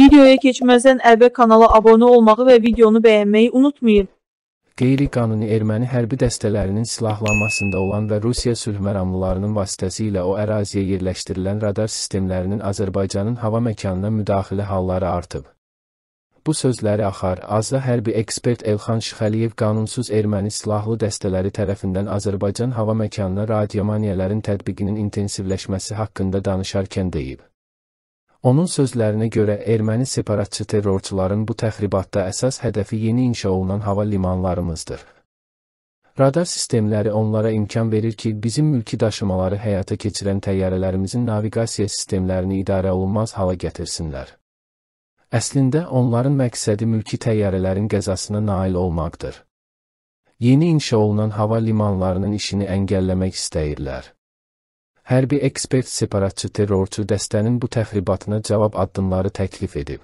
Videoya keçməzdən əvvəl kanala abunə olmağı və videonu bəyənməyi unutmayın. Qeyri-qanuni erməni hərbi dəstələrinin silahlanmasında olan və Rusiya sülhməramlılarının vasitəsilə o əraziyə yerləşdirilən radar sistemlərinin Azərbaycanın hava məkanına müdaxilə halları artıb. Bu sözləri axar, Azza hərbi ekspert Elxan Şıxəliyev qanunsuz erməni silahlı dəstələri tərəfindən Azərbaycan hava məkanına radiomaniyələrin tətbiqinin intensivləşməsi haqqında danışarkən deyib. Onun sözlərinə görə erməni separatçı terrorçuların bu təxribatda əsas hədəfi yeni inşa olunan hava limanlarımızdır. Radar sistemləri onlara imkan verir ki, bizim mülki daşımaları həyata keçirən təyyarələrimizin naviqasiya sistemlərini idarə olunmaz hala gətirsinlər. Əslində onların məqsədi mülki təyyarələrin qəzasına nail olmaqdır. Yeni inşa olunan hava limanlarının işini əngəlləmək istəyirlər. Hərbi ekspert separatçı terrorçu dəstənin bu təxribatına cavab addımları təklif edib.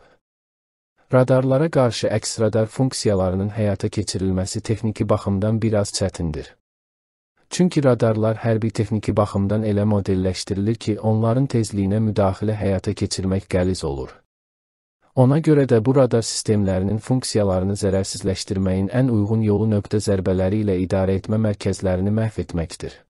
Radarlara qarşı əksradar funksiyalarının həyata keçirilməsi texniki baxımdan biraz çətindir. Çünki radarlar hərbi texniki baxımdan elə modelləşdirilir ki, onların tezliyinə müdaxilə həyata keçirmək qəliz olur. Ona görə də bu radar sistemlərinin funksiyalarını zərərsizləşdirməyin ən uyğun yolu nöqtə zərbələri ilə idarə etmə mərkəzlərini məhv etməkdir.